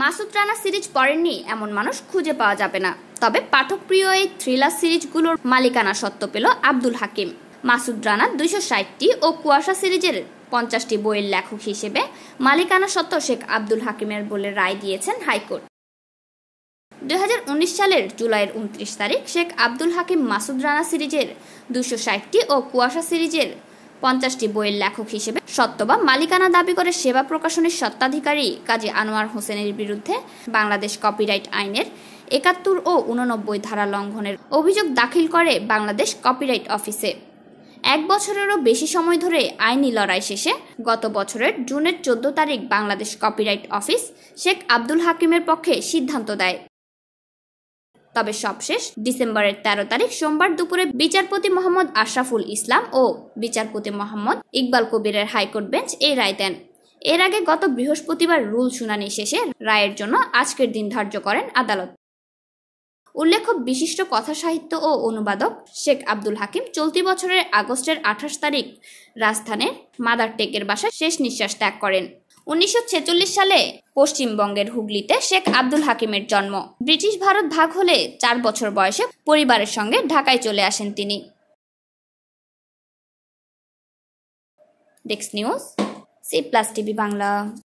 Masud Rana series পড়েননি এমন মানুষ খুঁজে পাওয়া যাবে না তবে পাঠকপ্রিয় এই থ্রিলার সিরিজগুলোর মালিকানা সত্ত্ব পেল আব্দুল হাকিম মাসুদ রানা দুইশো ষাটটি ও কুয়াশা সিরিজের পঞ্চাশটি বইয়ের লেখক হিসেবে মালিকানা সত্ত্ব শেখ আব্দুল হাকিমের বলে রায় দিয়েছেন হাইকোর্ট দুই সালের জুলাইয়ের উনত্রিশ তারিখ শেখ আব্দুল হাকিম মাসুদ রানা সিরিজের দুশো ষাটটি ও কুয়াশা সিরিজের পঞ্চাশটি বইয়ের লেখক হিসেবে সত্য বা মালিকানা দাবি করে সেবা প্রকাশনের সত্ত্বাধিকারী কাজী আনোয়ার হোসেনের বিরুদ্ধে বাংলাদেশ কপিরাইট আইনের একাত্তর ও উননব্বই ধারা লঙ্ঘনের অভিযোগ দাখিল করে বাংলাদেশ কপিরাইট অফিসে এক বছরেরও বেশি সময় ধরে আইনি লড়াই শেষে গত বছরের জুনের চোদ্দ তারিখ বাংলাদেশ কপিরাইট অফিস শেখ আব্দুল হাকিমের পক্ষে সিদ্ধান্ত দেয় তবে সবশেষ ডিসেম্বরের তেরো তারিখ সোমবার দুপুরে বিচারপতি মোহাম্মদ আশরাফুল ইসলাম ও বিচারপতি মোহাম্মদ ইকবাল কবিরের হাইকোর্ট বেঞ্চ এই রায় দেন এর আগে গত বৃহস্পতিবার রুল শুনানি শেষে রায়ের জন্য আজকের দিন ধার্য করেন আদালত উল্লেখ্য বিশিষ্ট কথা সাহিত্য ও অনুবাদক শেখ আব্দুল হাকিম চলতি বছরের আগস্টের আঠাশ তারিখ রাজধানীর মাদার টেকের বাসায় শেষ নিঃশ্বাস ত্যাগ করেন উনিশশো সালে পশ্চিমবঙ্গের হুগলিতে শেখ আব্দুল হাকিমের জন্ম ব্রিটিশ ভারত ভাগ হলে চার বছর বয়সে পরিবারের সঙ্গে ঢাকায় চলে আসেন তিনি ডেক্স news C plus TV Bangla